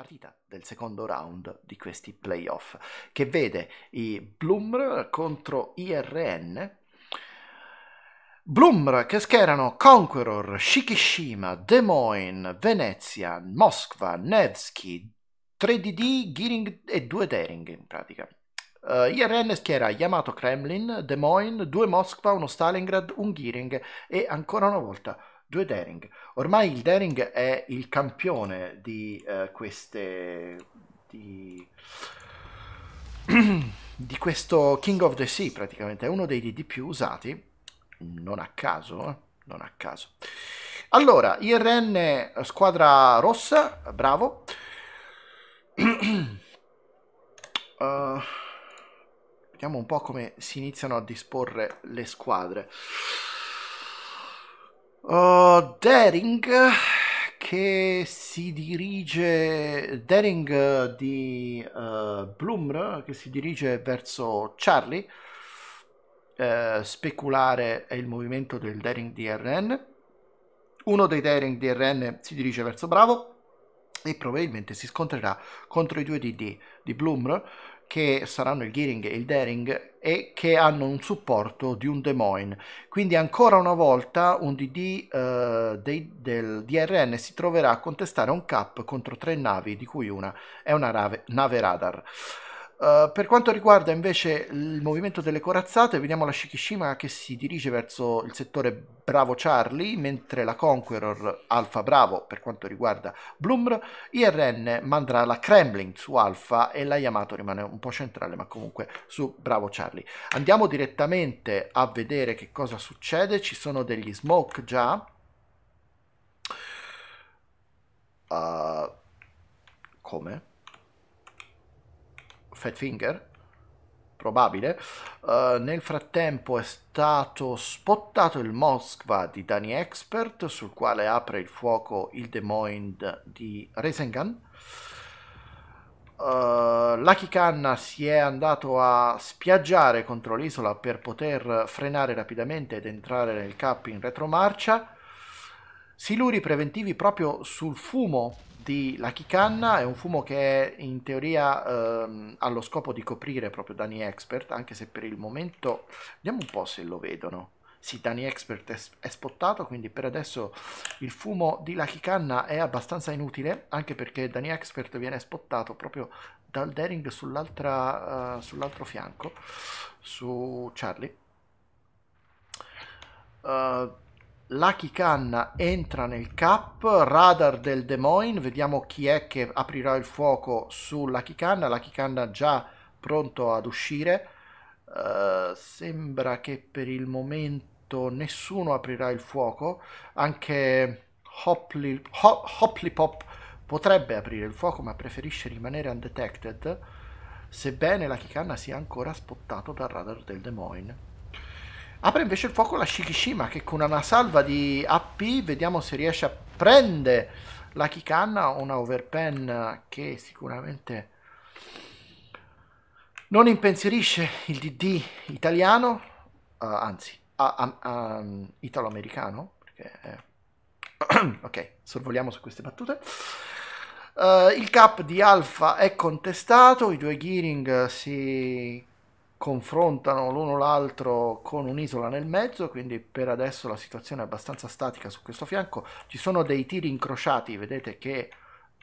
partita del secondo round di questi playoff che vede i Bloom contro IRN Bloom che schierano Conqueror, Shikishima, Des Moines, Venezia, Moskva, Nevsky, 3DD, Giring e 2 Dering in pratica. Uh, eh, IRN schiera Yamato Kremlin, Des Moines, 2 Moskva, 1 Stalingrad, 1 Giring e ancora una volta Due Daring. Ormai il Daring è il campione di eh, queste... Di, di questo King of the Sea praticamente, è uno dei DD più usati, non a caso, eh, non a caso. Allora, IRN squadra rossa, bravo. uh, vediamo un po' come si iniziano a disporre le squadre. Uh, oh, Daring che si dirige Daring eh, di uh, Bloom che si dirige verso Charlie uh, speculare è il movimento del Daring DRN uno dei Daring DRN si dirige verso Bravo e probabilmente si scontrerà contro i due DD di Bloomer che saranno il Gearing e il Daring e che hanno un supporto di un Des Moines. Quindi ancora una volta un DD eh, dei, del DRN si troverà a contestare un cap contro tre navi, di cui una è una nave, nave radar. Eh, per quanto riguarda invece il movimento delle corazzate, vediamo la Shikishima che si dirige verso il settore Bravo Charlie, mentre la Conqueror Alfa Bravo per quanto riguarda Bloom, IRN manderà la Kremlin su Alfa e la Yamato rimane un po' centrale ma comunque su Bravo Charlie. Andiamo direttamente a vedere che cosa succede, ci sono degli smoke già. Uh, come? Fat Finger, probabile. Uh, nel frattempo è stato spottato il Moskva di Dani Expert, sul quale apre il fuoco il Des Moines di Resengan. Uh, Lucky Canna si è andato a spiaggiare contro l'isola per poter frenare rapidamente ed entrare nel cap in retromarcia siluri preventivi proprio sul fumo di la è un fumo che in teoria ehm, ha lo scopo di coprire proprio Dani expert, anche se per il momento vediamo un po' se lo vedono. Sì, Dani expert è, è spottato, quindi per adesso il fumo di la è abbastanza inutile, anche perché Dani expert viene spottato proprio dal Daring sull'altra, uh, sull'altro fianco, su Charlie. Uh, Lucky Canna entra nel cap, radar del Des Moines, vediamo chi è che aprirà il fuoco su Lucky Canna, Lucky Canna già pronto ad uscire, uh, sembra che per il momento nessuno aprirà il fuoco, anche Hoplip, Ho, Hoplipop potrebbe aprire il fuoco ma preferisce rimanere undetected, sebbene Lucky Canna sia ancora spottato dal radar del Des Moines. Apre invece il fuoco la Shikishima che con una salva di AP vediamo se riesce a prendere la Kikanna, una overpen che sicuramente non impensierisce il DD italiano, uh, anzi italo-americano, perché, eh. ok, sorvoliamo su queste battute. Uh, il cap di Alfa è contestato, i due Gearing si confrontano l'uno l'altro con un'isola nel mezzo, quindi per adesso la situazione è abbastanza statica su questo fianco. Ci sono dei tiri incrociati, vedete che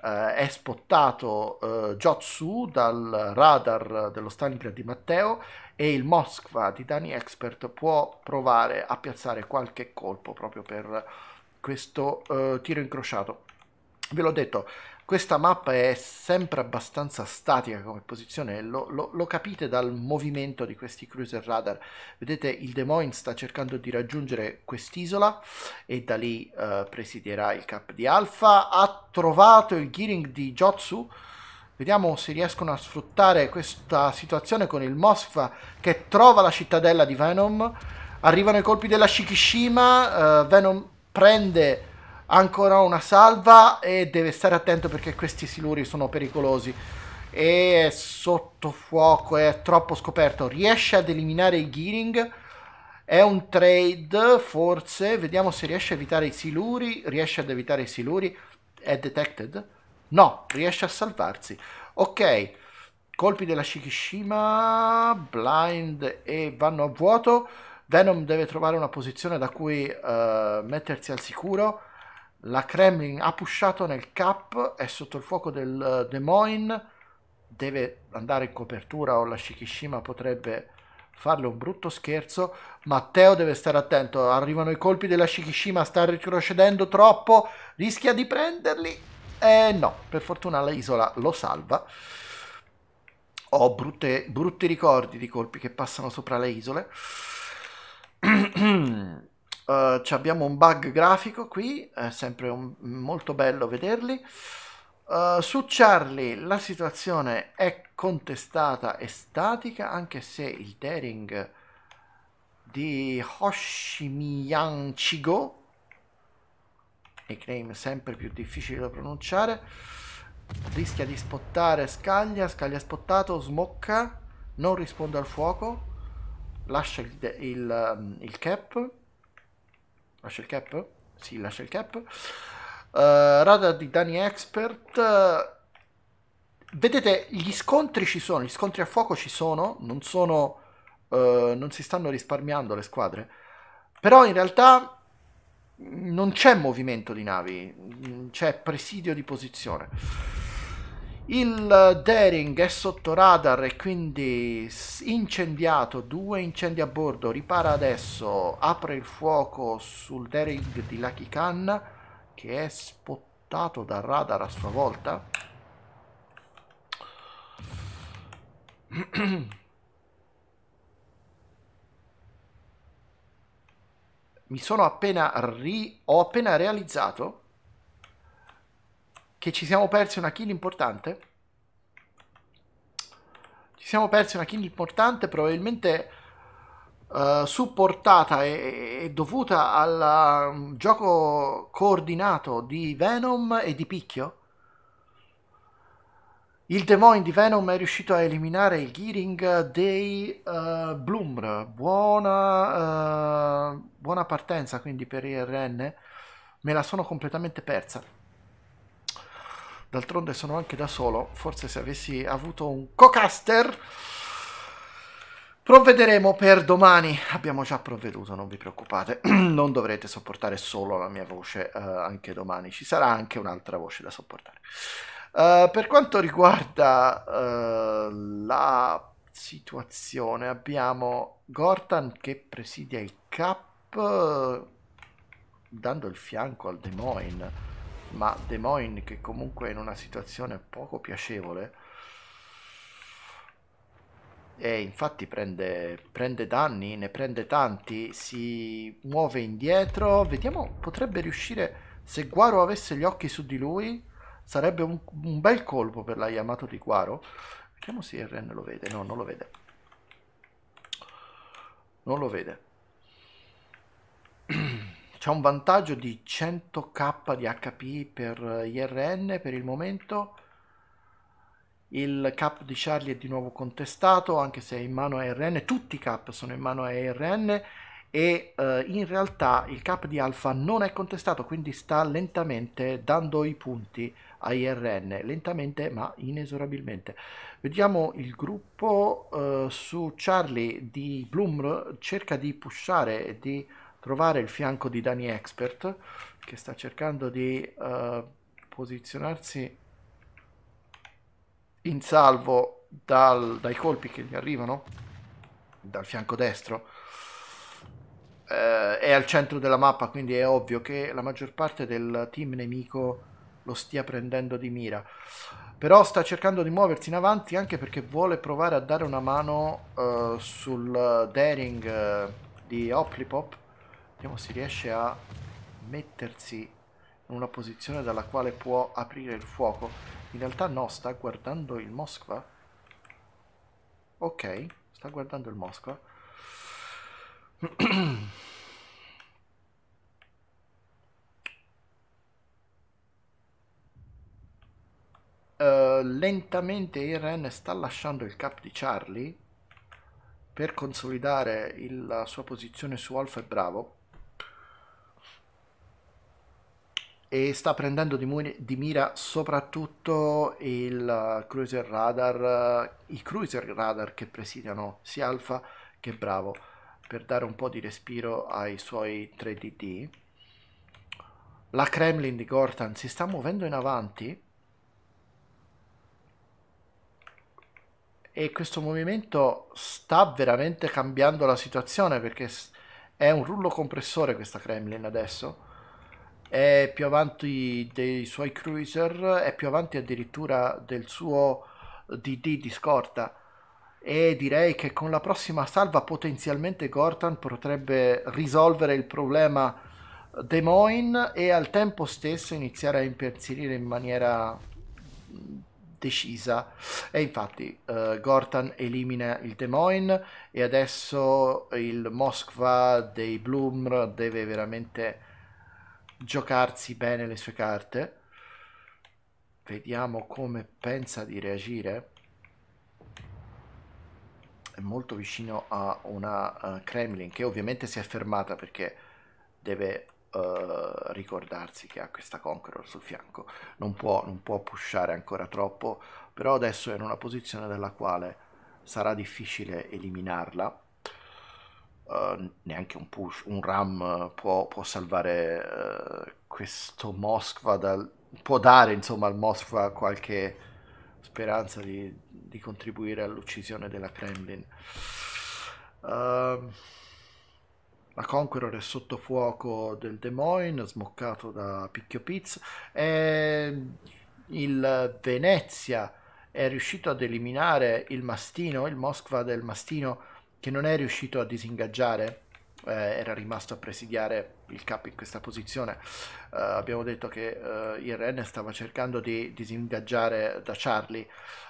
eh, è spottato eh, Jotsu dal radar dello Stalingrad di Matteo e il Moskva di Dani Expert può provare a piazzare qualche colpo proprio per questo eh, tiro incrociato. Ve l'ho detto, questa mappa è sempre abbastanza statica come posizione, lo, lo, lo capite dal movimento di questi cruiser radar. Vedete il Des Moines sta cercando di raggiungere quest'isola e da lì eh, presiderà il cap di Alfa. Ha trovato il gearing di Jotsu, Vediamo se riescono a sfruttare questa situazione con il Mosfa che trova la cittadella di Venom. Arrivano i colpi della Shikishima, uh, Venom prende ancora una salva e deve stare attento perché questi siluri sono pericolosi e è sotto fuoco è troppo scoperto riesce ad eliminare i Gearing è un trade forse vediamo se riesce a evitare i siluri riesce ad evitare i siluri è detected no riesce a salvarsi ok colpi della Shikishima blind e vanno a vuoto Venom deve trovare una posizione da cui uh, mettersi al sicuro la Kremlin ha pushato nel cap, è sotto il fuoco del eh, Des Moines, deve andare in copertura o la Shikishima potrebbe farle un brutto scherzo. Matteo deve stare attento, arrivano i colpi della Shikishima, sta retrocedendo troppo, rischia di prenderli. Eh no, per fortuna l'isola lo salva. Ho brutte, brutti ricordi di colpi che passano sopra le isole. Uh, abbiamo un bug grafico qui, è sempre un, molto bello vederli. Uh, su Charlie la situazione è contestata e statica, anche se il daring di Hoshimiyan Chigo, nickname sempre più difficile da pronunciare, rischia di spottare Scaglia, Scaglia spottato, smocca, non risponde al fuoco, lascia il, il, ehm, il cap Lascia il cap? Sì, lascia il cap. Uh, eh, rada di danni expert. Vedete, gli scontri ci sono, gli scontri a fuoco ci sono, non sono... Uh, non si stanno risparmiando le squadre. Però in realtà non c'è movimento di navi, c'è presidio di posizione. Il Daring è sotto radar e quindi incendiato, due incendi a bordo, ripara adesso, apre il fuoco sul Daring di Lucky Khan che è spottato dal radar a sua volta. Mi sono appena ri... ho appena realizzato che ci siamo persi una kill importante. Ci siamo persi una kill importante, probabilmente uh, supportata e, e dovuta al um, gioco coordinato di Venom e di Picchio. Il demon di Venom è riuscito a eliminare il Gearing dei uh, eh, Bloomr. Buona, uh, buona partenza quindi per IRN. Me la sono completamente persa. D'altronde sono anche da solo, forse se avessi avuto un cocaster... Provvederemo per domani, abbiamo già provveduto, non vi preoccupate, non dovrete sopportare solo la mia voce eh, anche domani, ci sarà anche un'altra voce da sopportare. Uh, per quanto riguarda uh, la situazione, abbiamo Gortan che presidia il CAP uh, eh, dando il fianco al Des Moines ma De Moin che comunque è in una situazione poco piacevole e infatti prende, prende, danni, ne prende tanti, si muove indietro, vediamo, potrebbe riuscire, se Guaro avesse gli occhi su di lui, sarebbe un, un bel colpo per la Yamato di Guaro, vediamo se il Ren lo vede, no, non lo vede, non lo vede, c'è un vantaggio di 100k di HP per IRN per il momento il cap di Charlie è di nuovo contestato anche se è in mano a IRN tutti i cap sono in mano a IRN e eh, in realtà il cap di Alfa non è contestato quindi sta lentamente dando i punti a IRN lentamente ma inesorabilmente vediamo il gruppo eh, su Charlie di Bloom cerca di pushare di trovare il fianco di Dani Expert che sta cercando di uh, posizionarsi in salvo dal, dai colpi che gli arrivano dal fianco destro uh, è al centro della mappa quindi è ovvio che la maggior parte del team nemico lo stia prendendo di mira però sta cercando di muoversi in avanti anche perché vuole provare a dare una mano uh, sul daring di Hoplipop Vediamo se riesce a mettersi in una posizione dalla quale può aprire il fuoco. In realtà no, sta guardando il Moskva. Ok, sta guardando il Moskva. Uh, lentamente Iren sta lasciando il cap di Charlie per consolidare il, la sua posizione su Alfa e Bravo e sta prendendo di, mu- di mira soprattutto il cruiser radar, i cruiser radar che presidiano sia Alfa che Bravo per dare un po' di respiro ai suoi 3DD. La Kremlin di Gortan si sta muovendo in avanti e questo movimento sta veramente cambiando la situazione perché è un rullo compressore questa Kremlin adesso è più avanti dei suoi cruiser, è più avanti addirittura del suo DD di scorta. E direi che con la prossima salva potenzialmente Gortan potrebbe risolvere il problema Des Moines e al tempo stesso iniziare a impersonare in maniera decisa. E infatti uh, Gortan elimina il Des Moines e adesso il Moskva dei Bloom deve veramente giocarsi bene le sue carte. Vediamo come pensa di reagire. È molto vicino a una uh, Kremlin che ovviamente si è fermata perché deve uh, ricordarsi che ha questa Conqueror sul fianco. Non può, non può pushare ancora troppo, però adesso è in una posizione dalla quale sarà difficile eliminarla eh, neanche un push, un ram eh, può, può salvare uh, questo Moskva, dal, può dare insomma al Moskva qualche speranza di, di contribuire all'uccisione della Kremlin. Uh, la Conqueror è sotto fuoco del Des Moines, smoccato da Picchio Piz, e il Venezia è riuscito ad eliminare il mastino, il Moskva del mastino che non è riuscito a disingaggiare, eh, era rimasto a presidiare il capo in questa posizione. Uh, abbiamo detto che uh, il Ren stava cercando di disingaggiare da Charlie,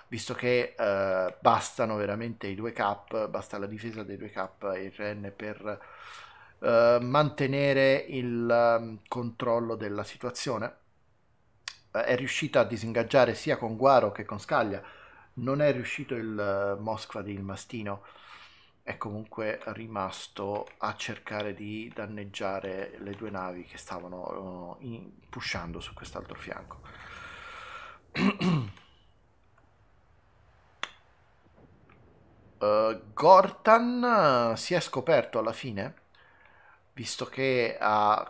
visto che uh, bastano veramente i due cap, basta la difesa dei due cap e il Ren per mantenere il ehm, controllo della situazione. è riuscita a disingaggiare sia con Guaro che con Scaglia, non è riuscito il Moskva di Il Mastino è comunque rimasto a cercare di danneggiare le due navi che stavano eh, in, pushando su quest'altro fianco. uh, Gortan eh, si è scoperto alla fine, visto che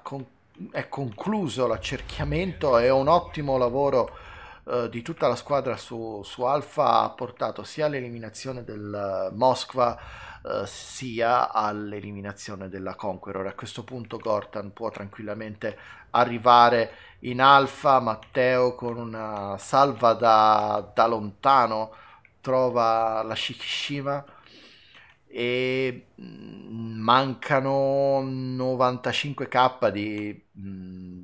con- è concluso l'accerchiamento e un ottimo lavoro eh, di tutta la squadra su, su Alfa ha portato sia all'eliminazione del eh, Moskva eh, sia all'eliminazione della Conqueror. A questo punto Gortan può tranquillamente arrivare in Alfa, Matteo con una salva da, da lontano trova la Shikishima e mm, mancano 95k di mh, mm,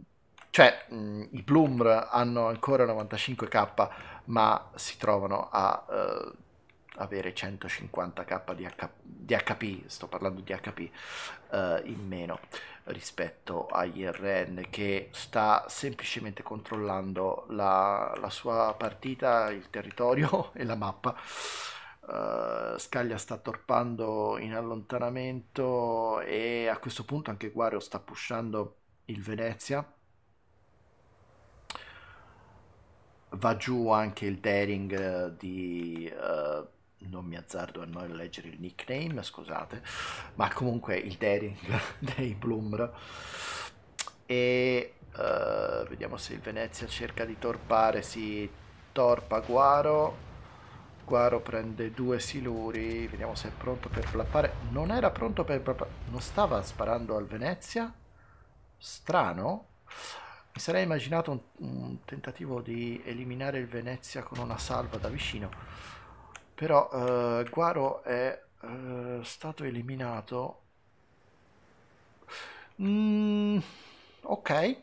cioè, mh, mm, i Bloom hanno ancora 95k, ma si trovano a uh, avere 150k di, H- di, HP, sto parlando di HP, uh, eh, in meno rispetto agli IRN che sta semplicemente controllando la, la sua partita, il territorio e la mappa. Uh, Scaglia sta torpando in allontanamento e a questo punto anche Guario sta pushando il Venezia va giù anche il daring eh, di... Uh, non mi azzardo a non leggere il nickname, scusate, ma comunque il daring dei Bloom. E uh, vediamo se il Venezia cerca di torpare, si torpa Guaro. Guaro prende due siluri, vediamo se è pronto per plappare. Non era pronto per plappare, non stava sparando al Venezia? Strano. Mi sarei immaginato un, un, tentativo di eliminare il Venezia con una salva da vicino, però eh, Guaro è eh, stato eliminato. Mm, ok.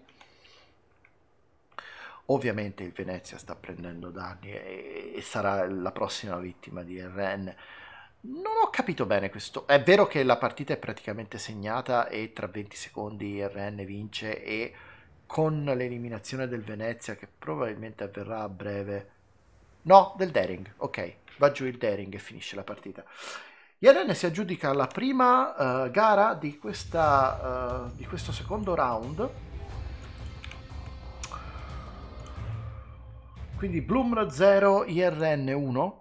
Ovviamente il Venezia sta prendendo danni e, e sarà la prossima vittima di RN. Non ho capito bene questo. È vero che la partita è praticamente segnata e tra 20 secondi RN vince e con l'eliminazione del Venezia che probabilmente avverrà a breve. No, del Daring, ok, va giù il Daring e finisce la partita. Yeren si aggiudica la prima uh, gara di, questa, uh, di questo secondo round. Quindi Bloom 0, IRN 1.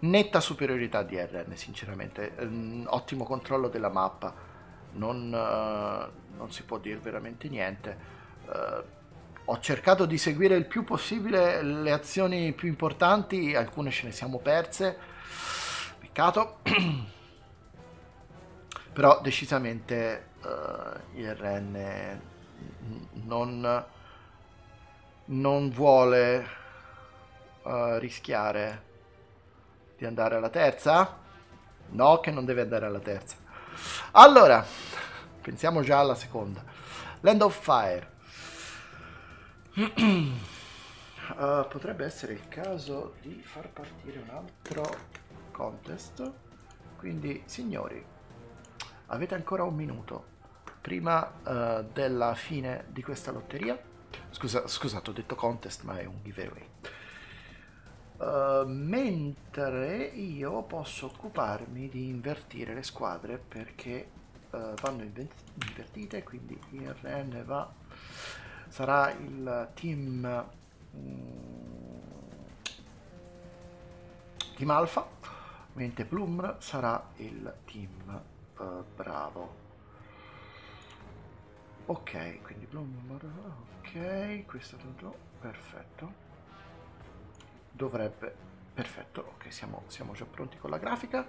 netta superiorità di RN sinceramente ehm, ottimo controllo della mappa non, eh, non, si può dire veramente niente eh, ho cercato di seguire il più possibile le azioni più importanti alcune ce ne siamo perse peccato però decisamente eh, IRN non, non vuole eh, rischiare di andare alla terza? No, che non deve andare alla terza. Allora, pensiamo già alla seconda. Land of Fire. uh, potrebbe essere il caso di far partire un altro contest. Quindi, signori, avete ancora un minuto prima uh, della fine di questa lotteria. Scusa, scusate, ho detto contest, ma è un giveaway. Eh, mentre io posso occuparmi di invertire le squadre perché uh, vanno invertite quindi IRN va sarà il team um, team alfa mentre Plum sarà il team uh, bravo ok quindi Plum ok questo è tutto perfetto dovrebbe... Perfetto, ok, siamo, siamo già pronti con la grafica.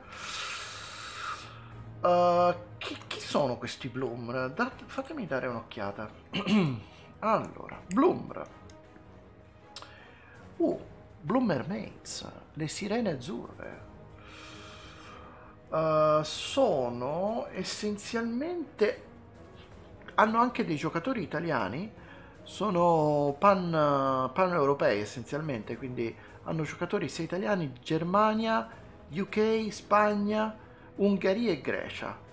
Uh, chi, chi, sono questi Bloom? Dat, fatemi dare un'occhiata. allora, Bloom. Uh, Bloom Mermaids, le sirene azzurre. Uh, sono essenzialmente... hanno anche dei giocatori italiani, sono pan, pan europei essenzialmente, quindi hanno giocatori sia italiani, Germania, UK, Spagna, Ungheria e Grecia.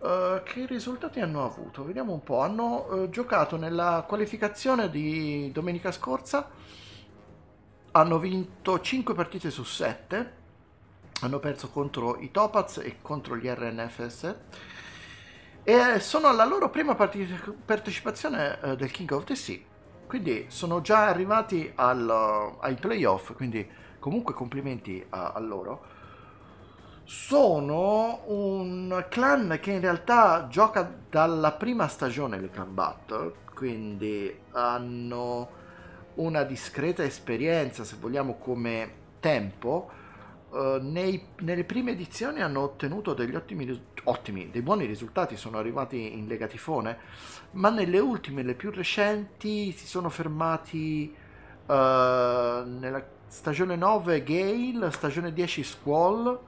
Uh, che risultati hanno avuto? Vediamo un po'. Hanno uh, giocato nella qualificazione di domenica scorsa, hanno vinto 5 partite su 7, hanno perso contro i Topaz e contro gli RNFS. E sono alla loro prima partecipazione uh, del King of the Sea quindi sono già arrivati al, ai playoff, quindi comunque complimenti a, a loro sono un clan che in realtà gioca dalla prima stagione le clan battle, quindi hanno una discreta esperienza, se vogliamo, come tempo. Eh, nei, nelle prime edizioni hanno ottenuto degli ottimi ottimi, dei buoni risultati sono arrivati in Lega Tifone, ma nelle ultime, le più recenti, si sono fermati uh, nella stagione 9 Gale, stagione 10 Squall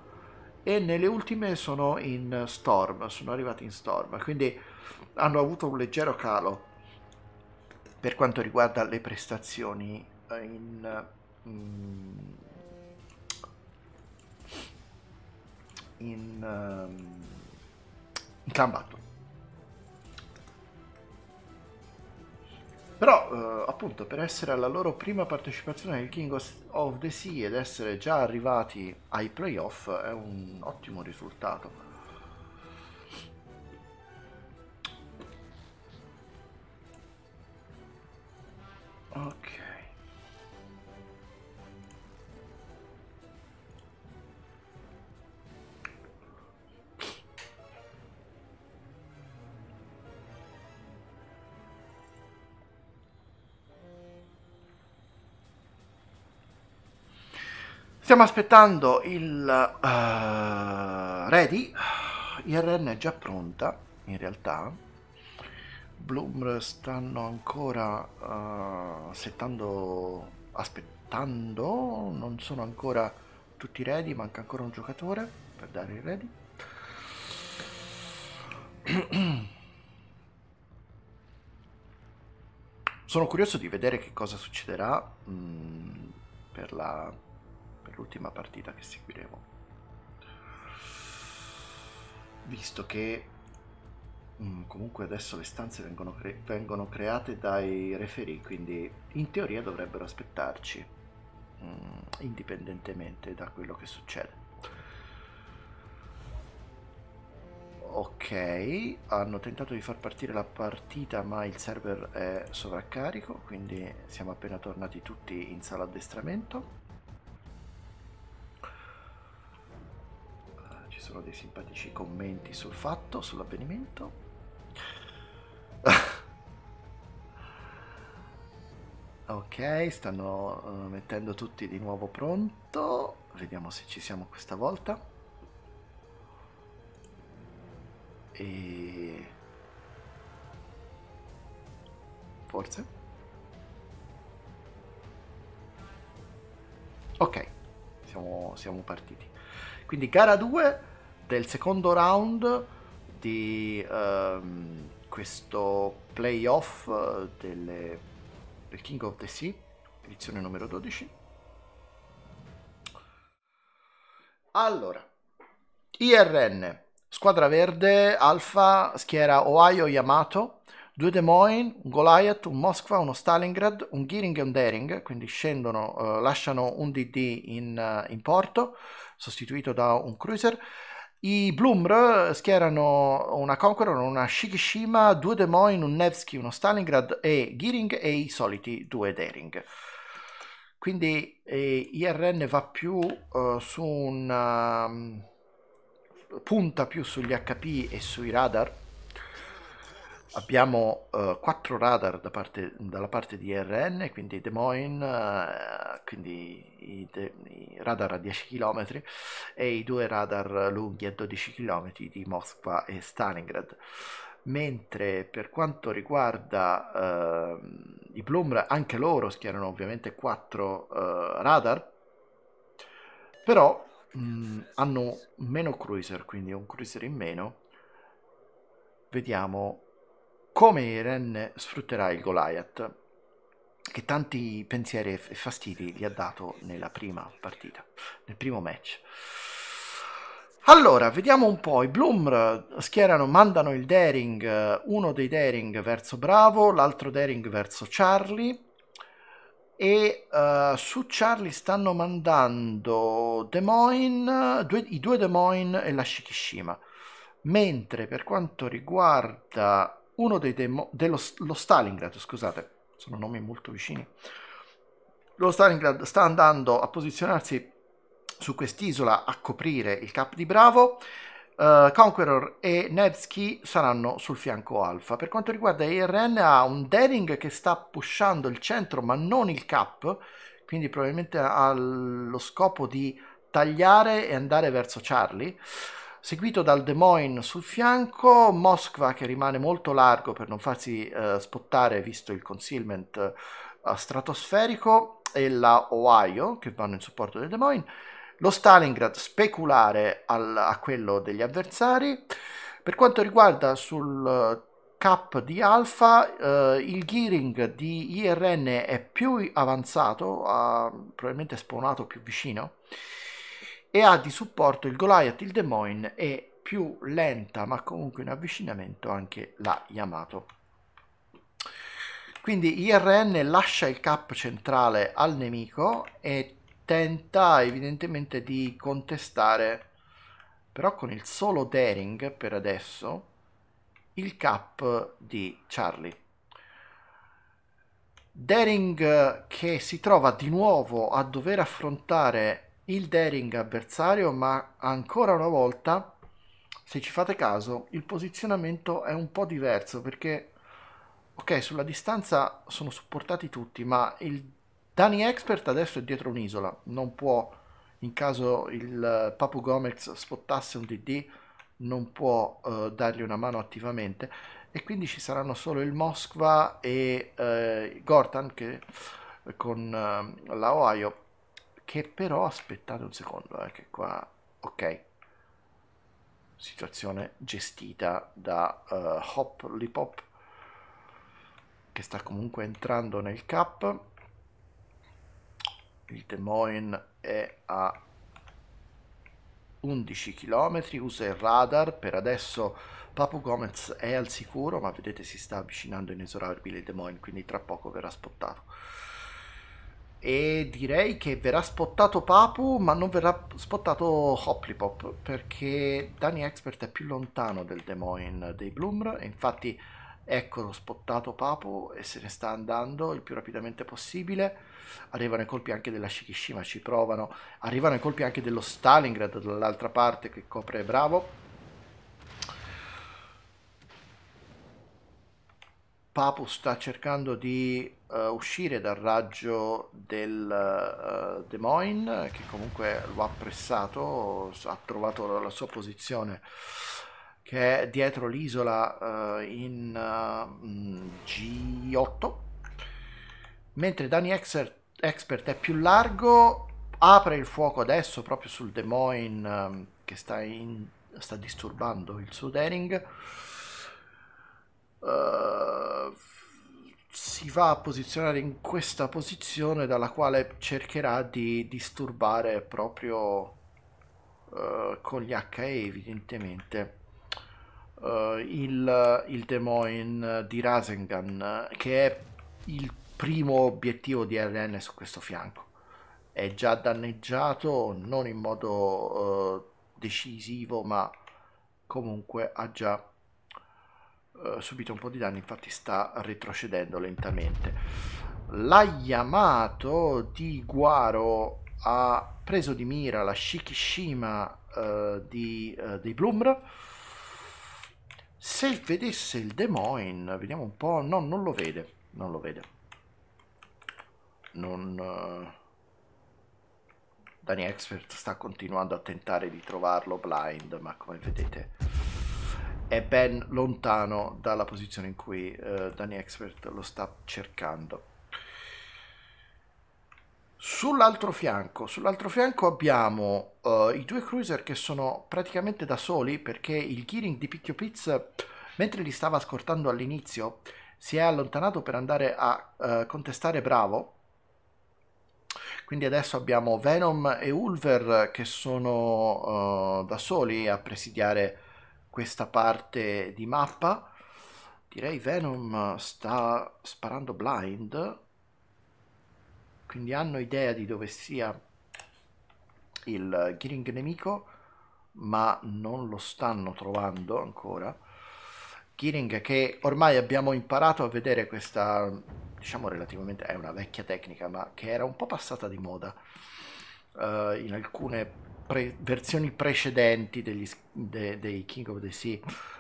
e nelle ultime sono in Storm, sono arrivati in Storm, quindi hanno avuto un leggero calo per quanto riguarda le prestazioni eh, in, in mm, in, um, in Clan Battle. Però, eh, appunto, per essere alla loro prima partecipazione al King of the Sea ed essere già arrivati ai playoff è un ottimo risultato. Ok. Stiamo aspettando il uh, eh, ready, IRN è già pronta in realtà, Bloom stanno ancora uh, settando, aspettando, non sono ancora tutti ready, manca ancora un giocatore per dare il ready. Sono curioso di vedere che cosa succederà mh, mm, per la per l'ultima partita che seguiremo. Visto che mh, mm, comunque adesso le stanze vengono, cre- vengono, create dai referee, quindi in teoria dovrebbero aspettarci, mh, mm, indipendentemente da quello che succede. Ok, hanno tentato di far partire la partita ma il server è sovraccarico, quindi siamo appena tornati tutti in sala addestramento. sono dei simpatici commenti sul fatto, sull'avvenimento. ok, stanno eh, mettendo tutti di nuovo pronto. Vediamo se ci siamo questa volta. E... Forse. Ok, siamo, siamo partiti. Quindi gara 2 del secondo round di um, questo playoff eh, delle, del King of the Sea, edizione numero 12. Allora, IRN, squadra verde, Alfa, schiera Ohio Yamato, due Des Moines, un Goliath, un Moskva, uno Stalingrad, un Gearing e un Daring, quindi scendono, uh, lasciano un DD in, uh, in porto, sostituito da un cruiser. I Blumr schierano una Conqueror, una Shikishima, due Demoin, un Nevsky, uno Stalingrad e Giring e i soliti due Daring. Quindi eh, IRN va più uh, su un... Um, punta più sugli HP e sui radar Abbiamo eh, quattro radar da parte, dalla parte di RN, quindi Des Moines, eh, quindi i, de, i, radar a 10 km e i due radar lunghi a 12 km di Mosca e Stalingrad mentre per quanto riguarda eh, i Plumr anche loro schierano ovviamente 4 eh, radar però mh, mm, hanno meno cruiser quindi un cruiser in meno vediamo come Eren sfrutterà il Goliath, che tanti pensieri e fastidi gli ha dato nella prima partita, nel primo match. Allora, vediamo un po'. I Bloom schierano, mandano il Daring, uno dei Daring verso Bravo, l'altro Daring verso Charlie. E uh, su Charlie stanno mandando Des Moines, due, i due Des Moines e la Shikishima. Mentre per quanto riguarda uno dei demo, dello lo Stalingrad, scusate, sono nomi molto vicini. Lo Stalingrad sta andando a posizionarsi su quest'isola a coprire il cap di Bravo. Uh, Conqueror e Nevsky saranno sul fianco alfa. Per quanto riguarda IRN ha un Dering che sta pushando il centro ma non il cap, quindi probabilmente ha lo scopo di tagliare e andare verso Charlie seguito dal Des Moines sul fianco, Moskva che rimane molto largo per non farsi eh, spottare visto il concealment eh, stratosferico e la Ohio che vanno in supporto del Des Moines, lo Stalingrad speculare al, a quello degli avversari. Per quanto riguarda sul eh, cap di alfa eh, il gearing di IRN è più avanzato, ha probabilmente spawnato più vicino e ha di supporto il Goliath, il Des Moines e più lenta ma comunque in avvicinamento anche la Yamato. Quindi IRN lascia il cap centrale al nemico e tenta evidentemente di contestare però con il solo daring per adesso il cap di Charlie. Daring che si trova di nuovo a dover affrontare il daring avversario, ma ancora una volta, se ci fate caso, il posizionamento è un po' diverso perché, ok, sulla distanza sono supportati tutti, ma il Dani Expert adesso è dietro un'isola, non può, in caso il Papu Gomez spottasse un DD, non può eh, dargli una mano attivamente e quindi ci saranno solo il Moskva e eh, Gortan che con eh, la Ohio che però aspettate un secondo eh, che qua ok situazione gestita da uh, Hop Lipop che sta comunque entrando nel cap il Des Moines è a 11 km usa il radar per adesso Papu Gomez è al sicuro ma vedete si sta avvicinando inesorabile il Des Moines quindi tra poco verrà spottato e direi che verrà spottato Papu ma non verrà spottato Hoplipop perché Dani Expert è più lontano del Demoin dei Bloomer, infatti eccolo spottato Papu e se ne sta andando il più rapidamente possibile arrivano i colpi anche della Shikishima ci provano arrivano i colpi anche dello Stalingrad dall'altra parte che copre Bravo Papu sta cercando di uh, uscire dal raggio del uh, Des Moines, che comunque lo ha pressato, ha trovato la sua posizione che è dietro l'isola uh, in uh, mm, G8, mentre Dani Exer- Expert è più largo, apre il fuoco adesso proprio sul Des Moines um, che sta, in, sta disturbando il suo Dering eh, si va a posizionare in questa posizione dalla quale cercherà di disturbare proprio uh, con gli HE evidentemente uh, il, il Des di Rasengan che è il primo obiettivo di RN su questo fianco è già danneggiato non in modo decisivo ma comunque ha già eh, subito un po' di danni, infatti sta retrocedendo lentamente. La Yamato di Guaro ha preso di mira la Shikishima eh, di, eh, dei Bloomer. Se vedesse il Demoin, vediamo un po', no, non lo vede, non lo vede. Non... Eh, Dani Expert sta continuando a tentare di trovarlo blind, ma come vedete è ben lontano dalla posizione in cui eh, Danny Expert lo sta cercando. Sull'altro fianco, sull'altro fianco abbiamo uh, i due cruiser che sono praticamente da soli perché il gearing di Picchio Piz, mentre li stava scortando all'inizio, si è allontanato per andare a uh, contestare Bravo. Quindi adesso abbiamo Venom e Ulver che sono uh, da soli a presidiare questa parte di mappa. Direi Venom sta sparando blind, quindi hanno idea di dove sia il Gring nemico, ma non lo stanno trovando ancora. Gearing che ormai abbiamo imparato a vedere questa, diciamo relativamente, è una vecchia tecnica, ma che era un po' passata di moda uh, in alcune pre- versioni precedenti degli, de- dei King of the Sea,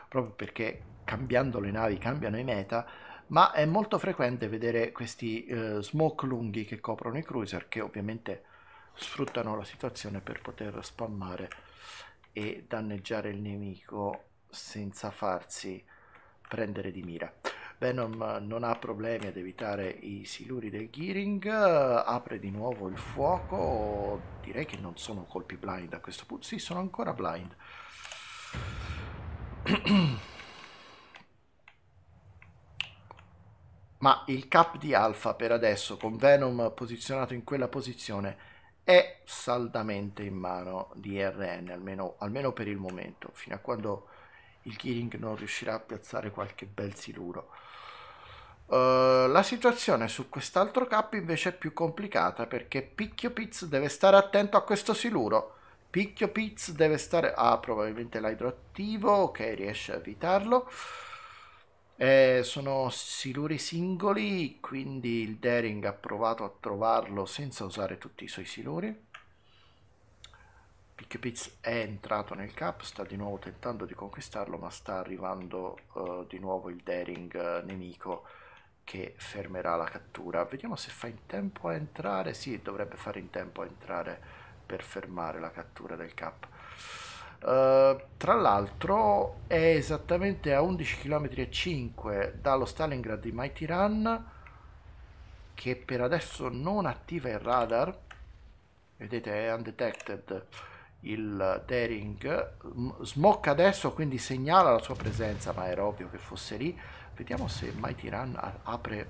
proprio perché cambiando le navi cambiano i meta, ma è molto frequente vedere questi eh, smoke lunghi che coprono i cruiser, che ovviamente sfruttano la situazione per poter spammare e danneggiare il nemico senza farsi prendere di mira. Venom non ha problemi ad evitare i siluri del Gearing, apre di nuovo il fuoco, direi che non sono colpi blind a questo punto, sì sono ancora blind. Ma il cap di Alpha per adesso, con Venom posizionato in quella posizione, è saldamente in mano di RN, almeno, almeno per il momento, fino a quando il Kiring non riuscirà a piazzare qualche bel siluro. Eh, la situazione su quest'altro cap invece è più complicata perché Picchio Piz deve stare attento a questo siluro. Picchio Piz deve stare... Ah, probabilmente l'idroattivo, ok, riesce a evitarlo. Eh, sono siluri singoli, quindi il Daring ha provato a trovarlo senza usare tutti i suoi siluri. Picchio Piz è entrato nel cap, sta di nuovo tentando di conquistarlo, ma sta arrivando uh, di nuovo il Daring uh, eh, nemico che fermerà la cattura. Vediamo se fa in tempo a entrare. Sì, dovrebbe fare in tempo a entrare per fermare la cattura del cap. Uh, tra l'altro è esattamente a 11 km e 5 dallo Stalingrad di Mighty Run che per adesso non attiva il radar vedete è undetected il Daring smocca adesso quindi segnala la sua presenza ma era ovvio che fosse lì Vediamo se Mighty Run apre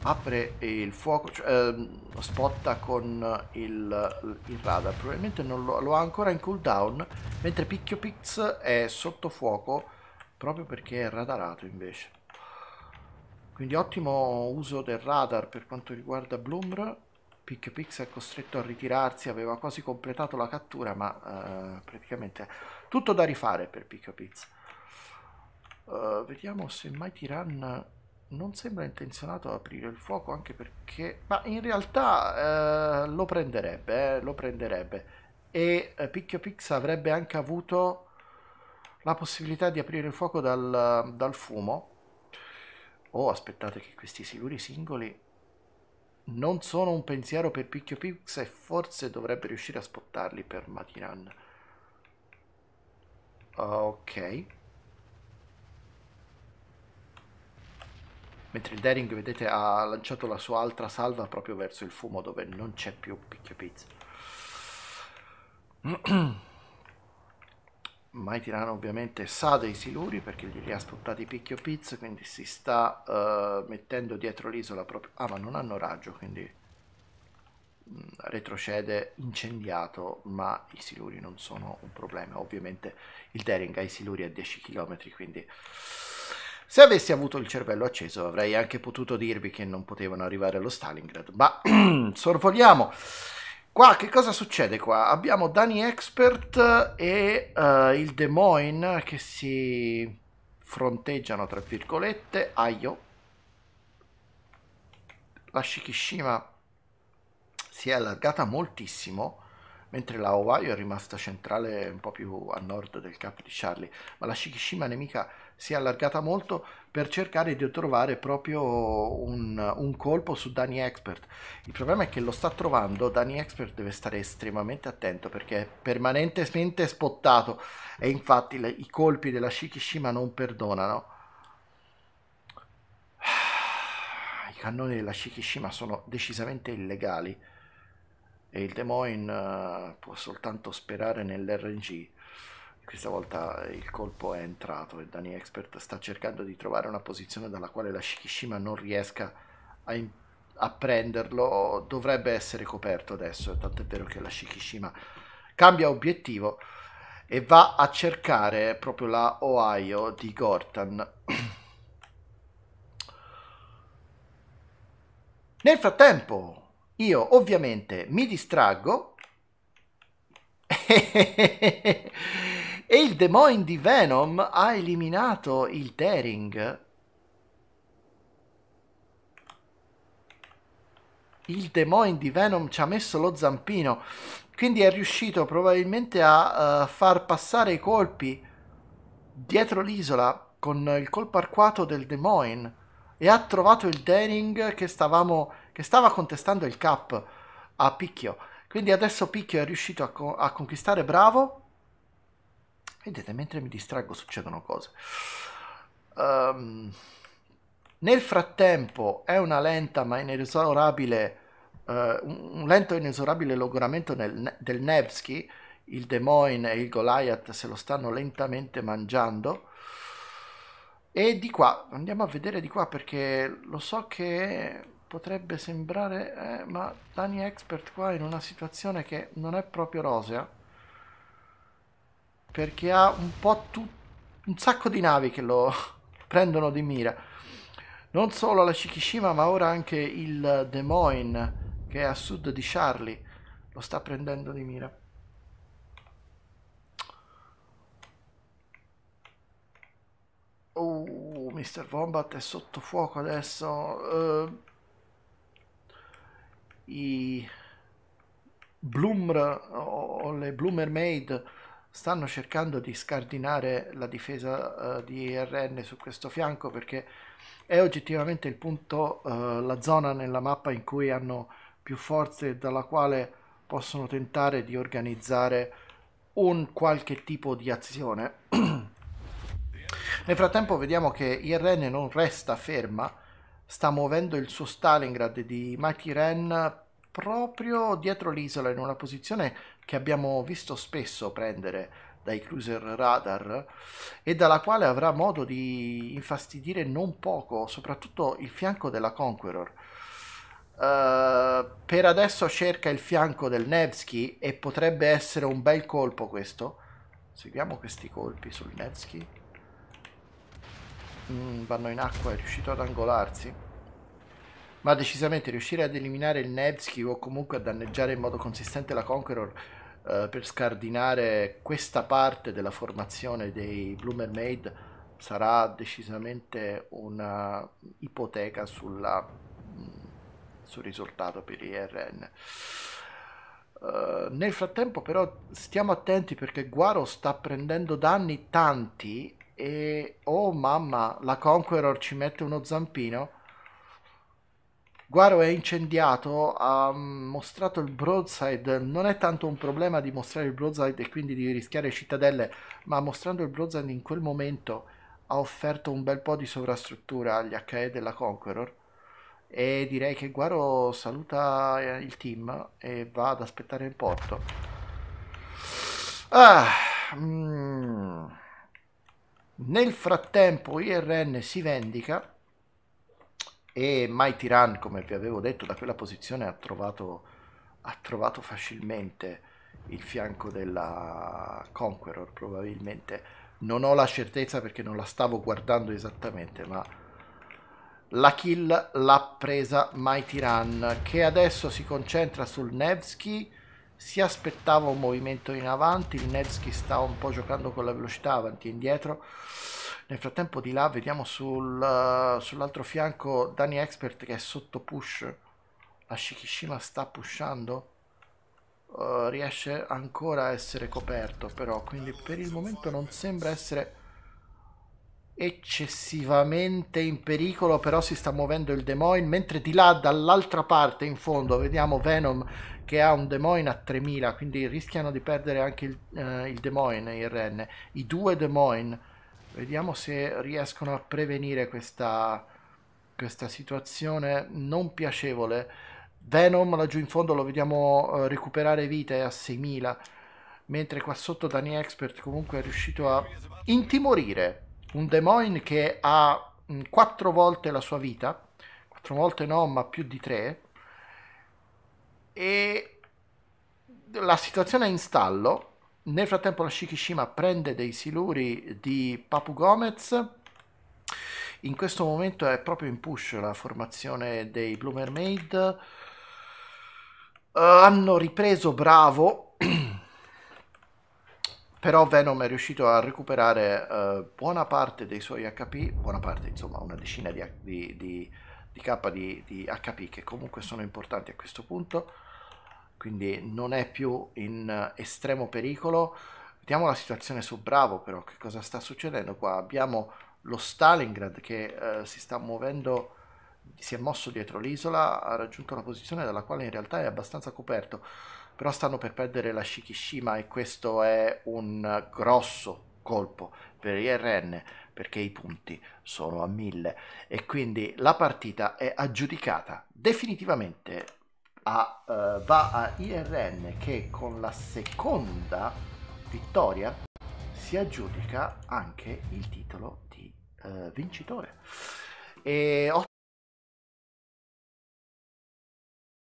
apre il fuoco, cioè, eh, spotta con il, il radar, probabilmente lo, lo, ha ancora in cooldown, mentre Picchio Pix è sotto fuoco proprio perché è radarato invece. Quindi ottimo uso del radar per quanto riguarda Bloomer Picchio Pix è costretto a ritirarsi, aveva quasi completato la cattura ma eh, praticamente tutto da rifare per Picchio Pix. Eh, vediamo se mai Tiran non sembra intenzionato ad aprire il fuoco anche perché... Ma in realtà uh, lo prenderebbe, eh, lo prenderebbe. E uh, Picchio Pix avrebbe anche avuto la possibilità di aprire il fuoco dal, dal fumo. Oh, aspettate che questi siluri singoli non sono un pensiero per Picchio Pix e forse dovrebbe riuscire a spottarli per Matiran. Ok. mentre il Daring vedete ha lanciato la sua altra salva proprio verso il fumo dove non c'è più picchio pizza Mai Tirano ovviamente sa dei siluri perché glieli ha spuntati picchio pizza quindi si sta uh, mettendo dietro l'isola proprio ah ma non hanno raggio quindi mm, retrocede incendiato ma i siluri non sono un problema ovviamente il Daring ha i siluri a 10 km quindi se avessi avuto il cervello acceso avrei anche potuto dirvi che non potevano arrivare allo Stalingrad, ma sorvoliamo. Qua che cosa succede qua? Abbiamo Dani Expert e uh, il Des Moines che si fronteggiano tra virgolette. Aio. La Shikishima si è allargata moltissimo, mentre la Ohio è rimasta centrale un po' più a nord del capo di Charlie, ma la Shikishima nemica si è allargata molto per cercare di trovare proprio un, un colpo su Dani Expert. Il problema è che lo sta trovando, Dani Expert deve stare estremamente attento perché è permanentemente spottato e infatti le, i colpi della Shikishima non perdonano. I cannoni della Shikishima sono decisamente illegali e il Des Moines uh, può soltanto sperare nell'RNG questa volta il colpo è entrato e Dani Expert sta cercando di trovare una posizione dalla quale la Shikishima non riesca a, in- a prenderlo. Dovrebbe essere coperto adesso, tant'è vero che la Shikishima cambia obiettivo e va a cercare proprio la Ohio di Gortan. Nel frattempo, io ovviamente mi distraggo E il Demoin di Venom ha eliminato il Daring. Il Demoin di Venom ci ha messo lo zampino. Quindi è riuscito probabilmente a uh, far passare i colpi dietro l'isola con il colpo arquato del Demoin. E ha trovato il Daring che, stavamo, che stava contestando il cap a picchio. Quindi adesso Picchio è riuscito a, co a conquistare Bravo Vedete, mentre mi distraggo succedono cose. Um, nel frattempo è una lenta ma inesorabile, uh, un lento e inesorabile logoramento nel, del Nevsky, il Des Moines e il Goliath se lo stanno lentamente mangiando. E di qua, andiamo a vedere di qua perché lo so che potrebbe sembrare, eh, ma Dani Expert qua in una situazione che non è proprio rosea perché ha un po' tutto un sacco di navi che lo prendono di mira. Non solo la Shikishima, ma ora anche il Des Moines, che è a sud di Charlie, lo sta prendendo di mira. Oh, Mr. Wombat è sotto fuoco adesso. Uh, I Bloomer o, le Bloomer Maid stanno cercando di scardinare la difesa uh, di RN su questo fianco perché è oggettivamente il punto, uh, la zona nella mappa in cui hanno più forze e dalla quale possono tentare di organizzare un qualche tipo di azione. Nel frattempo vediamo che IRN non resta ferma, sta muovendo il suo Stalingrad di Mighty Ren proprio dietro l'isola in una posizione che abbiamo visto spesso prendere dai cruiser radar e dalla quale avrà modo di infastidire non poco, soprattutto il fianco della Conqueror. Uh, per adesso cerca il fianco del Nevsky e potrebbe essere un bel colpo questo. Seguiamo questi colpi sul Nevsky. Mm, vanno in acqua, è riuscito ad angolarsi. Ma decisamente riuscire ad eliminare il Nevsky o comunque a danneggiare in modo consistente la Conqueror eh, per scardinare questa parte della formazione dei Blue Mermaid sarà decisamente una ipoteca sulla, mm, sul risultato per i RN. Uh, eh, nel frattempo però stiamo attenti perché Guaro sta prendendo danni tanti e oh mamma la Conqueror ci mette uno zampino Guaro è incendiato, ha mostrato il broadside, non è tanto un problema di mostrare il broadside e quindi di rischiare cittadelle, ma mostrando il broadside in quel momento ha offerto un bel po' di sovrastruttura agli HE della Conqueror e direi che Guaro saluta eh, il team e va ad aspettare in porto. Ah, mm. Nel frattempo IRN si vendica e Mighty Run, come vi avevo detto, da quella posizione ha trovato, ha trovato facilmente il fianco della Conqueror, probabilmente. Non ho la certezza perché non la stavo guardando esattamente, ma la kill l'ha presa Mighty Run, che adesso si concentra sul Nevsky. Si aspettava un movimento in avanti, il Nevsky sta un po' giocando con la velocità avanti e indietro nel frattempo di là vediamo sul, uh, sull'altro fianco Dani Expert che è sotto push. La Shikishima sta pushando. Uh, riesce ancora a essere coperto però quindi per il momento non sembra essere eccessivamente in pericolo però si sta muovendo il Demoin mentre di là dall'altra parte in fondo vediamo Venom che ha un Demoin a 3000 quindi rischiano di perdere anche il, uh, il Demoin e il Ren i due Demoin Vediamo se riescono a prevenire questa, questa situazione non piacevole. Venom laggiù in fondo lo vediamo eh, recuperare vite a 6000, mentre qua sotto Dani Expert comunque è riuscito a intimorire un Demoin che ha 4 mm, volte la sua vita, 4 volte no, ma più di 3. E la situazione è in stallo nel frattempo la Shikishima prende dei siluri di Papu Gomez. In questo momento è proprio in push la formazione dei Blue Mermaid. Uh, hanno ripreso Bravo, però Venom è riuscito a recuperare uh, buona parte dei suoi HP, buona parte, insomma, una decina di, di, di, di K di, HP che comunque sono importanti a questo punto quindi non è più in eh, estremo pericolo. Vediamo la situazione su Bravo però, che cosa sta succedendo qua? Abbiamo lo Stalingrad che eh, si sta muovendo, si è mosso dietro l'isola, ha raggiunto una posizione dalla quale in realtà è abbastanza coperto, però stanno per perdere la Shikishima e questo è un grosso colpo per IRN perché i punti sono a 1000 e quindi la partita è aggiudicata definitivamente a, uh, va a IRN che con la seconda vittoria si aggiudica anche il titolo di uh, vincitore. E ho